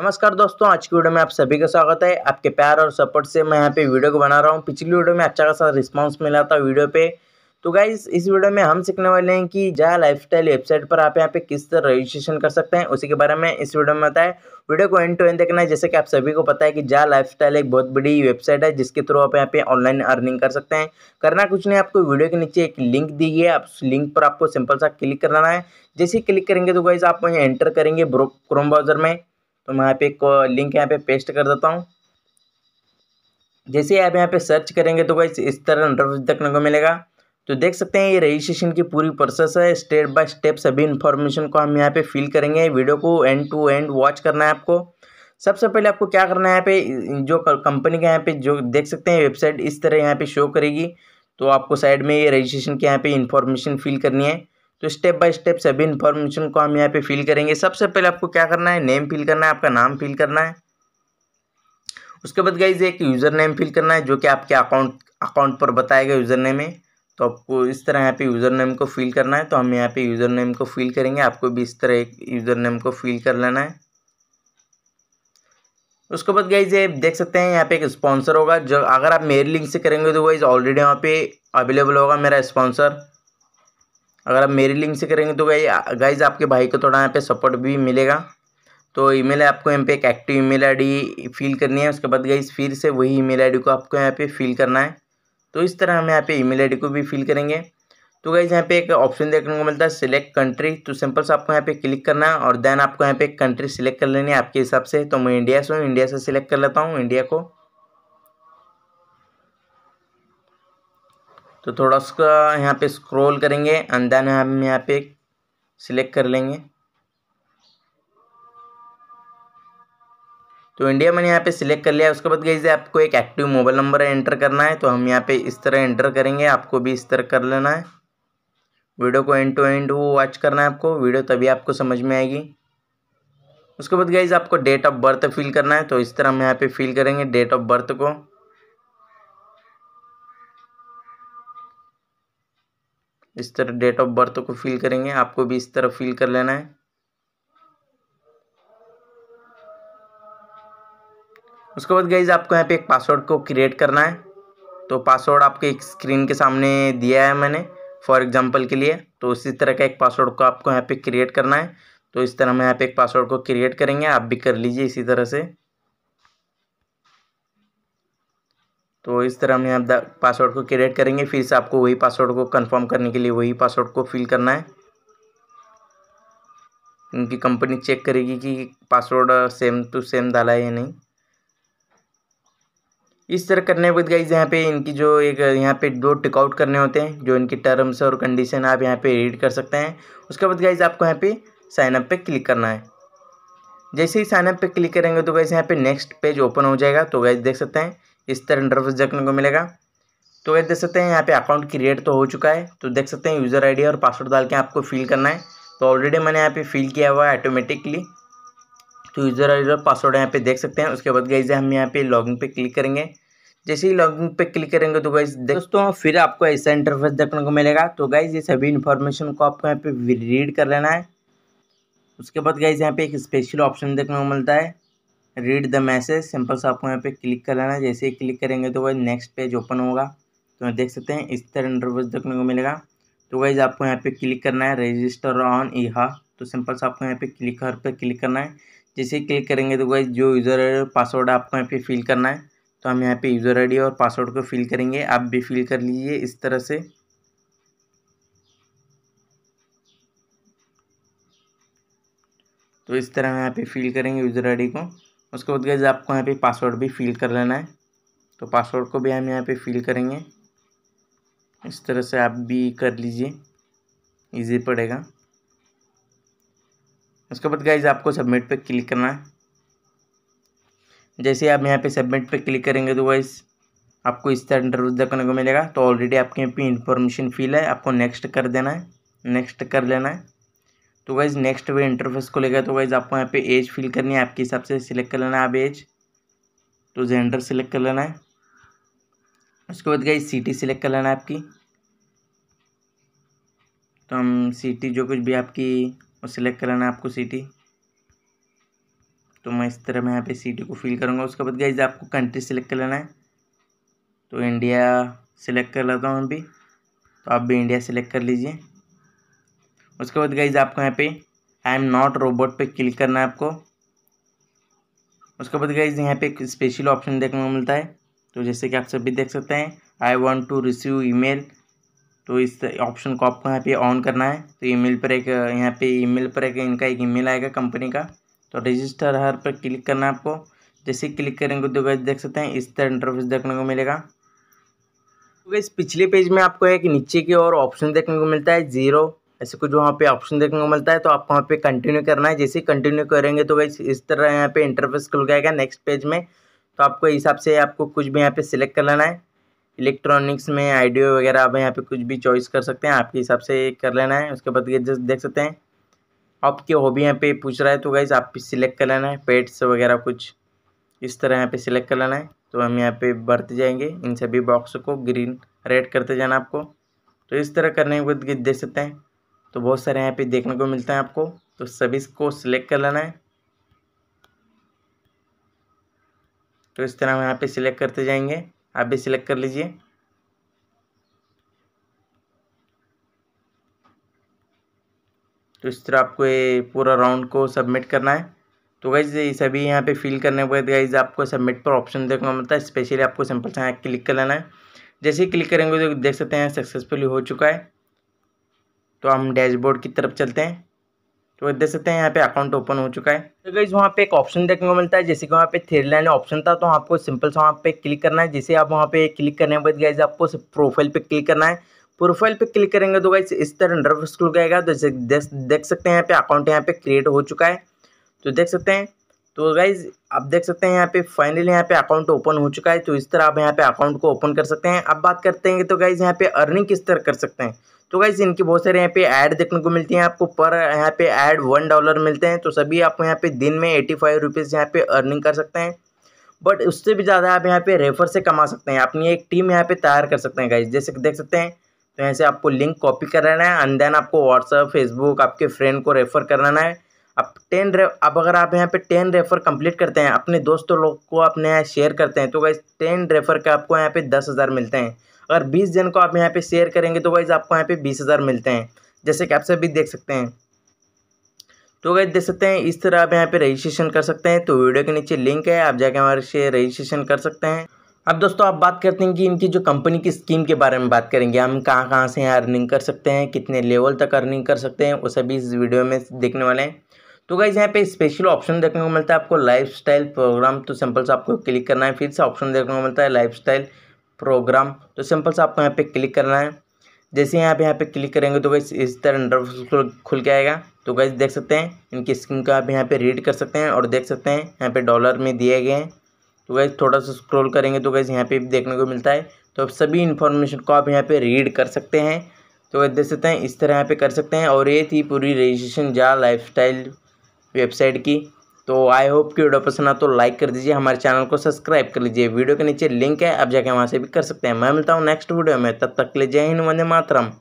नमस्कार दोस्तों आज की वीडियो में आप सभी का स्वागत है आपके प्यार और सपोर्ट से मैं यहाँ पे वीडियो को बना रहा हूँ पिछली वीडियो में अच्छा खासा रिस्पांस मिला था वीडियो पे तो गाइज इस वीडियो में हम सीखने वाले हैं कि जहाँ लाइफस्टाइल वेबसाइट पर आप यहाँ पे किस तरह रजिस्ट्रेशन कर सकते हैं उसी के बारे में इस वीडियो में बताया वीडियो को एंड टू एंड देखना है जैसे कि आप सभी को पता है कि जहाँ स्टाइल एक बहुत बड़ी वेबसाइट है जिसके थ्रू आप यहाँ पे ऑनलाइन अर्निंग कर सकते हैं करना कुछ नहीं आपको वीडियो के नीचे एक लिंक दी है आप उस लिंक पर आपको सिंपल सा क्लिक करना है जैसे क्लिक करेंगे तो गाइज आप वहीं एंटर करेंगे क्रोम ब्राउजर में तो मैं यहाँ पे एक लिंक यहाँ पे पेस्ट कर देता हूँ जैसे आप यहाँ पे सर्च करेंगे तो गाइस इस तरह इंटरफेस देखने को मिलेगा तो देख सकते हैं ये रजिस्ट्रेशन की पूरी प्रोसेस है स्टेप बाय स्टेप सभी इन्फॉर्मेशन को हम यहाँ पे फिल करेंगे वीडियो को एंड टू एंड वॉच करना है आपको सबसे पहले आपको क्या करना है यहाँ पे जो कंपनी का यहाँ पे जो देख सकते हैं वेबसाइट इस तरह यहाँ पे शो करेगी तो आपको साइड में ये रजिस्ट्रेशन के यहाँ पे इन्फॉर्मेशन फिल करनी है तो स्टेप बाय स्टेप सभी इन्फॉर्मेशन को हम यहाँ पे फिल करेंगे सबसे पहले आपको क्या करना है नेम फिल करना है आपका नाम फिल करना है उसके बाद गाइज एक यूज़र नेम फिल करना है जो कि आपके अकाउंट अकाउंट पर बताएगा यूज़र नेम में तो आपको इस तरह यहाँ पे यूज़र नेम को फिल करना है तो हम यहाँ पे यूज़र नेम को फिल करेंगे आपको भी इस तरह एक यूज़र नेम को फिल कर लेना है उसके बाद गाइज ये देख सकते हैं यहाँ पे एक स्पॉन्सर होगा जो अगर आप मेरे लिंक से करेंगे तो वाइज ऑलरेडी यहाँ पे अवेलेबल होगा मेरा स्पॉन्सर अगर आप मेरी लिंक से करेंगे तो गाई गाइज आपके भाई को थोड़ा यहाँ पे सपोर्ट भी मिलेगा तो ईमेल आपको यहाँ पे एक एक्टिव ईमेल आईडी फिल करनी है उसके बाद गाइज फिर से वही ईमेल आईडी को आपको यहाँ पे फिल करना है तो इस तरह हम यहाँ पे ईमेल आईडी को भी फिल करेंगे तो गाइज यहाँ पे एक ऑप्शन देखने को मिलता है सिलेक्ट कंट्री तो सिंपल से आपको यहाँ पे क्लिक करना है और देन आपको यहाँ पे कंट्री सिलेक्ट कर लेनी है आपके हिसाब से तो मैं इंडिया से हूँ इंडिया से सिलेक्ट कर लेता हूँ इंडिया को तो थोड़ा उसका यहाँ पे स्क्रॉल करेंगे एंड देन हम यहाँ पे सिलेक्ट कर लेंगे तो इंडिया मैंने यहाँ पे सिलेक्ट कर लिया उसके बाद गई आपको एक एक्टिव मोबाइल नंबर एंटर करना है तो हम यहाँ पे इस तरह एंटर करेंगे आपको भी इस तरह कर लेना है वीडियो को एंड टू एंड वॉच करना है आपको वीडियो तभी आपको समझ में आएगी उसके बाद गई आपको डेट ऑफ बर्थ फिल करना है तो इस तरह हम यहाँ पे फिल करेंगे डेट ऑफ बर्थ को इस तरह डेट ऑफ बर्थ को फिल करेंगे आपको भी इस तरह फिल कर लेना है उसके बाद गाइज आपको यहाँ पे एक पासवर्ड को क्रिएट करना है तो पासवर्ड आपके एक स्क्रीन के सामने दिया है मैंने फॉर एग्जांपल के लिए तो उसी तरह का एक पासवर्ड को आपको यहाँ पे क्रिएट करना है तो इस तरह हम यहाँ पे एक पासवर्ड को क्रिएट करेंगे आप भी कर लीजिए इसी तरह से तो इस तरह हमने आप पासवर्ड को क्रिएट करेंगे फिर से आपको वही पासवर्ड को कंफर्म करने के लिए वही पासवर्ड को फिल करना है उनकी कंपनी चेक करेगी कि पासवर्ड सेम टू सेम डाला है या नहीं इस तरह करने के बाद गाइज यहाँ पे इनकी जो एक यहाँ पे दो टिकआउट करने होते हैं जो इनकी टर्म्स और कंडीशन आप यहाँ पे रीड कर सकते हैं उसके बाद गाइज आपको यहाँ पे साइनअप पे क्लिक करना है जैसे ही साइनअप पे क्लिक करेंगे तो गाइज यहाँ पे नेक्स्ट पेज ओपन हो जाएगा तो गाइज देख सकते हैं इस तरह इंटरफेस देखने को मिलेगा तो ये देख सकते हैं यहाँ पे अकाउंट क्रिएट तो हो चुका है तो देख सकते हैं यूज़र आईडी और पासवर्ड डाल के आपको फिल करना है तो ऑलरेडी मैंने यहाँ पे फिल किया हुआ है ऑटोमेटिकली तो यूज़र आईडी और पासवर्ड यहाँ पे देख सकते हैं उसके बाद गई हम यहाँ पे लॉगिन पे क्लिक करेंगे जैसे ही लॉगिन पे क्लिक करेंगे तो गाइज दोस्तों फिर आपको ऐसा इंटरफेस देखने को मिलेगा तो गाइज ये सभी इन्फॉर्मेशन को आपको यहाँ पे रीड कर लेना है उसके बाद गाइज यहाँ पे एक स्पेशल ऑप्शन देखने को मिलता है रीड द मैसेज सिंपल सा आपको यहाँ पे क्लिक कर है जैसे ही क्लिक करेंगे तो वही नेक्स्ट पेज ओपन होगा तो देख सकते हैं इस तरह इंटरव्यूज देखने को मिलेगा तो वाइज आपको यहाँ पे क्लिक करना है रजिस्टर ऑन ईहा तो सिंपल सा आपको यहाँ पे क्लिक हर पे क्लिक करना है जैसे ही क्लिक करेंगे तो वाइज जो यूज़र पासवर्ड आपको यहाँ पे फिल करना है तो हम यहाँ पे यूज़र डी और पासवर्ड को फिल करेंगे आप भी फिल कर लीजिए इस तरह से तो इस तरह हम यहाँ पे फिल करेंगे यूज़र डी को उसके बाद गैज आपको यहाँ पे पासवर्ड भी फिल कर लेना है तो पासवर्ड को भी हम यहाँ पे फिल करेंगे इस तरह से आप भी कर लीजिए इजी पड़ेगा उसके बाद गए आपको सबमिट पे क्लिक करना है जैसे आप यहाँ पे सबमिट पे क्लिक करेंगे तो वाइज आपको इस तरह इंटरव्यू देखने को मिलेगा तो ऑलरेडी आपके यहाँ पे इंफॉर्मेशन फिल है आपको नेक्स्ट कर देना है नेक्स्ट कर लेना है तो वाइज नेक्स्ट वे इंटरफेस को लेगा तो वाइज आपको यहाँ पे एज फिल करनी है आपके हिसाब से सिलेक्ट कर लेना है आप एज तो जेंडर सिलेक्ट कर लेना है उसके बाद गई सिटी सिलेक्ट कर लेना है आपकी तो हम सिटी जो कुछ भी आपकी वो सिलेक्ट कर लेना है आपको सिटी तो मैं इस तरह मैं यहाँ पे सिटी को फिल करूँगा उसके बाद गाइज आपको कंट्री सिलेक्ट कर लेना है तो इंडिया सिलेक्ट कर लेता हूँ अभी तो आप भी इंडिया सिलेक्ट कर लीजिए उसके बाद गाइज आपको यहाँ पे आई एम नॉट रोबोट पे क्लिक करना है आपको उसके बाद गाइज यहाँ पे एक स्पेशल ऑप्शन देखने को मिलता है तो जैसे कि आप सभी देख सकते हैं I want to receive email तो इस ऑप्शन को आपको यहाँ पे ऑन करना है तो ईमेल पर एक यहाँ पे ईमेल पर एक इनका एक ईमेल आएगा कंपनी का तो रजिस्टर हर पर क्लिक करना है आपको जैसे क्लिक करेंगे तो गाइज देख सकते हैं इस तरह इंटरफेस देखने को मिलेगा तो गाइज पिछले पेज में आपको एक नीचे की ओर ऑप्शन देखने को मिलता है जीरो ऐसे कुछ वहाँ पे ऑप्शन देखने को मिलता है तो आप वहाँ पे कंटिन्यू करना है जैसे कंटिन्यू करेंगे तो वैसे इस तरह यहाँ पे इंटरफेस खुल जाएगा नेक्स्ट पेज में तो आपको हिसाब से आपको कुछ भी यहाँ पे सिलेक्ट कर लेना है इलेक्ट्रॉनिक्स में आइडियो वगैरह आप यहाँ पे कुछ भी चॉइस कर सकते हैं आपके हिसाब से कर लेना है उसके बाद ये जस्ट देख सकते हैं आपकी हॉबी यहाँ पे पूछ रहा है तो गाइज आप सिलेक्ट कर लेना है पेट्स वगैरह कुछ इस तरह यहाँ पे सिलेक्ट कर लेना है तो हम यहाँ पे बढ़ते जाएंगे इन सभी बॉक्स को ग्रीन रेड करते जाना आपको तो इस तरह करने के बाद देख सकते हैं तो बहुत सारे यहाँ पे देखने को मिलता है आपको तो सभी को सिलेक्ट कर लेना है तो इस तरह हम यहाँ पे सिलेक्ट करते जाएंगे आप भी सिलेक्ट कर लीजिए तो इस तरह आपको ये पूरा राउंड को सबमिट करना है तो गाइज ये सभी यहाँ पे फिल करने के बाद गाइज आपको सबमिट पर ऑप्शन देखने को मिलता है स्पेशली आपको सिंपल सा यहाँ क्लिक कर लेना है जैसे ही क्लिक करेंगे तो देख सकते हैं सक्सेसफुली हो चुका है तो हम डैशबोर्ड की तरफ चलते हैं तो देख सकते हैं यहाँ पे अकाउंट ओपन हो चुका है तो गाइज वहाँ पे एक ऑप्शन देखने को मिलता है जैसे कि वहाँ पे थ्री लाइन ऑप्शन था तो आपको सिंपल सा वहाँ पे क्लिक करना है जैसे आप वहाँ पे क्लिक करने के बाद गाइज आपको प्रोफाइल पे क्लिक करना है प्रोफाइल पे क्लिक करेंगे तो गाइज इस तरह अंडर स्कूल गएगा तो देख सकते हैं यहाँ पे अकाउंट यहाँ पे क्रिएट हो चुका है तो देख सकते हैं तो गाइज आप देख सकते हैं यहाँ पे फाइनली यहाँ पे अकाउंट ओपन हो चुका है तो इस तरह आप यहाँ पे अकाउंट को ओपन कर सकते हैं अब बात करते हैं तो गाइज यहाँ पे अर्निंग किस तरह कर सकते हैं तो गाइज इनके बहुत सारे यहाँ पे ऐड देखने को मिलती हैं आपको पर यहाँ पे ऐड वन डॉलर मिलते हैं तो सभी आपको यहाँ पे दिन में एटी फाइव रुपीज़ यहाँ पे अर्निंग कर सकते हैं बट उससे भी ज़्यादा आप यहाँ पे रेफर से कमा सकते हैं अपनी एक टीम यहाँ पे तैयार कर सकते हैं गाइज जैसे देख सकते हैं तो यहाँ से आपको लिंक कॉपी कर लेना है एंड देन आपको व्हाट्सअप फेसबुक आपके फ्रेंड को रेफ़र कराना है अब टेन अब अगर आप यहाँ पे टेन रेफर कंप्लीट करते हैं अपने दोस्तों लोग को अपने यहाँ शेयर करते हैं तो वाइज टेन रेफर के आपको यहाँ पे दस हज़ार मिलते हैं अगर बीस जन को आप यहाँ पे शेयर करेंगे तो वाइज आपको यहाँ पे बीस हज़ार मिलते हैं जैसे कि आप सभी देख सकते हैं तो वाइज देख सकते हैं इस तरह आप यहाँ पर रजिस्ट्रेशन कर सकते हैं तो वीडियो के नीचे लिंक है आप जाके हमारे से रजिस्ट्रेशन कर सकते हैं अब दोस्तों आप बात करते हैं कि इनकी जो कंपनी की स्कीम के बारे में बात करेंगे हम कहाँ कहाँ से यहाँ अर्निंग कर सकते हैं कितने लेवल तक अर्निंग कर सकते हैं वो सभी इस वीडियो में देखने वाले हैं तो गाइज यहाँ पे स्पेशल ऑप्शन देखने को मिलता है आपको लाइफ प्रोग्राम तो सिंपल से आपको क्लिक करना है फिर से ऑप्शन देखने को मिलता है लाइफ प्रोग्राम तो सिंपल से आपको यहाँ पे क्लिक करना है जैसे यहाँ पे यहाँ पे क्लिक करेंगे तो गई इस तरह इंटरफेस खुल के आएगा तो गई देख सकते हैं इनकी स्क्रीन का आप यहाँ पे रीड कर सकते हैं और देख सकते हैं यहाँ पे डॉलर में दिए गए हैं तो गैस थोड़ा सा स्क्रॉल करेंगे तो गैस यहाँ पे भी देखने को मिलता है तो आप सभी इन्फॉर्मेशन को आप यहाँ पर रीड कर सकते हैं तो देख सकते हैं इस तरह यहाँ पर कर सकते हैं और ये थी पूरी रजिस्ट्रेशन जा लाइफ वेबसाइट की तो आई होप की वीडियो पसंद आ तो लाइक कर दीजिए हमारे चैनल को सब्सक्राइब कर लीजिए वीडियो के नीचे लिंक है आप जाके वहाँ से भी कर सकते हैं मैं मिलता हूँ नेक्स्ट वीडियो में तब तक के लिए जय हिंद वंदे मातरम